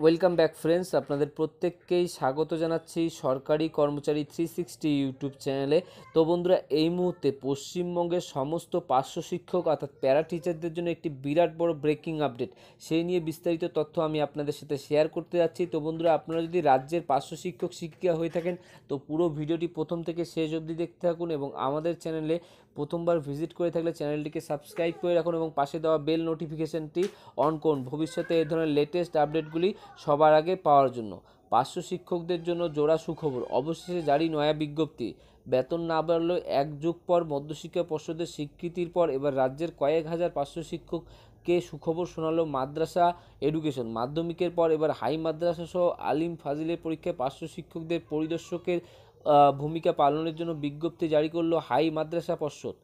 welcome back friends আপনাদের প্রত্যেককেই স্বাগত জানাচ্ছি সরকারি কর্মচারী থ্রি সিক্সটি ইউটিউব চ্যানেলে তো বন্ধুরা এই মুহূর্তে পশ্চিমবঙ্গের সমস্ত পার্শ্ব শিক্ষক অর্থাৎ প্যারা টিচারদের জন্য একটি বিরাট বড় ব্রেকিং আপডেট সেই নিয়ে বিস্তারিত তথ্য আমি আপনাদের সাথে শেয়ার করতে যাচ্ছি তো বন্ধুরা আপনারা যদি রাজ্যের পার্শ্ব শিক্ষক শিক্ষিকা হয়ে থাকেন তো পুরো ভিডিওটি প্রথম থেকে শেষ অবধি দেখতে থাকুন এবং আমাদের চ্যানেলে প্রথমবার ভিজিট করে থাকলে চ্যানেলটিকে সাবস্ক্রাইব করে রাখুন এবং পাশে দেওয়া বেল নোটিফিকেশানটি অন করুন ভবিষ্যতে এই ধরনের লেটেস্ট আপডেটগুলি সবার আগে পাওয়ার জন্য পাঁচশো শিক্ষকদের জন্য জোড়া সুখবর অবশেষে জারি নয়া বিজ্ঞপ্তি বেতন না বাড়লেও এক যুগ পর মধ্যশিক্ষা পর্ষদের স্বীকৃতির পর এবার রাজ্যের কয়েক হাজার পাঁচশো শিক্ষক কে সুখবর শোনালো মাদ্রাসা এডুকেশন মাধ্যমিকের পর এবার হাই মাদ্রাসা সহ আলিম ফাজিলের পরীক্ষায় পাঁচশো শিক্ষকদের পরিদর্শকের ভূমিকা পালনের জন্য বিজ্ঞপ্তি জারি করলো হাই মাদ্রাসা পর্ষদ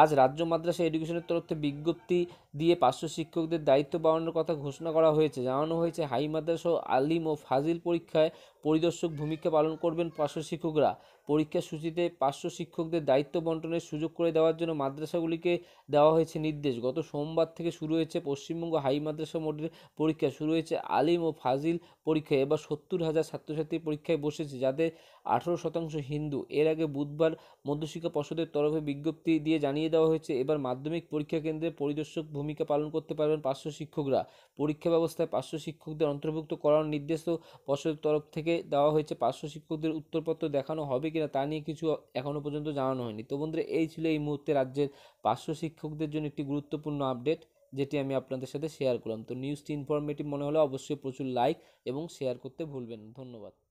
আজ রাজ্য মাদ্রাসা এডুকেশনের তরফ থেকে বিজ্ঞপ্তি দিয়ে পার্শ্ব শিক্ষকদের দায়িত্ব বাড়ানোর কথা ঘোষণা করা হয়েছে জানানো হয়েছে হাই মাদ্রাসা ও আলিম ও ফাজিল পরীক্ষায় পরিদর্শক ভূমিকা পালন করবেন পার্শ্ব শিক্ষকরা পরীক্ষার সূচিতে পার্শ্ব শিক্ষকদের দায়িত্ব বন্টনের সুযোগ করে দেওয়ার জন্য মাদ্রাসাগুলিকে দেওয়া হয়েছে নির্দেশ গত সোমবার থেকে শুরু হয়েছে পশ্চিমবঙ্গ হাই মাদ্রাসা মোডের পরীক্ষা শুরু হয়েছে আলিম ও ফাজিল পরীক্ষা এবার সত্তর হাজার ছাত্রছাত্রী পরীক্ষায় বসেছে যাদের আঠেরো শতাংশ হিন্দু এর আগে বুধবার মধ্যশিক্ষা পর্ষদের তরফে বিজ্ঞপ্তি দিয়ে জানিয়ে দেওয়া হয়েছে এবার মাধ্যমিক পরীক্ষা কেন্দ্রে পরিদর্শক ভূমিকা পালন করতে পারবেন পার্শ্ব শিক্ষকরা পরীক্ষা ব্যবস্থায় পার্শ্ব শিক্ষকদের অন্তর্ভুক্ত করার নির্দেশ পর্ষদের তরফ থেকে দেওয়া হয়েছে পার্শ্ব শিক্ষকদের উত্তরপত্র দেখানো হবে কিনা তা নিয়ে কিছু এখনও পর্যন্ত জানানো হয়নি তো বন্ধুরা এই ছিল এই মুহূর্তে রাজ্যের পার্শ্ব শিক্ষকদের জন্য একটি গুরুত্বপূর্ণ আপডেট যেটি আমি আপনাদের সাথে শেয়ার করলাম তো নিউজটি ইনফরমেটিভ মনে হলে অবশ্যই প্রচুর লাইক এবং শেয়ার করতে ভুলবেন ধন্যবাদ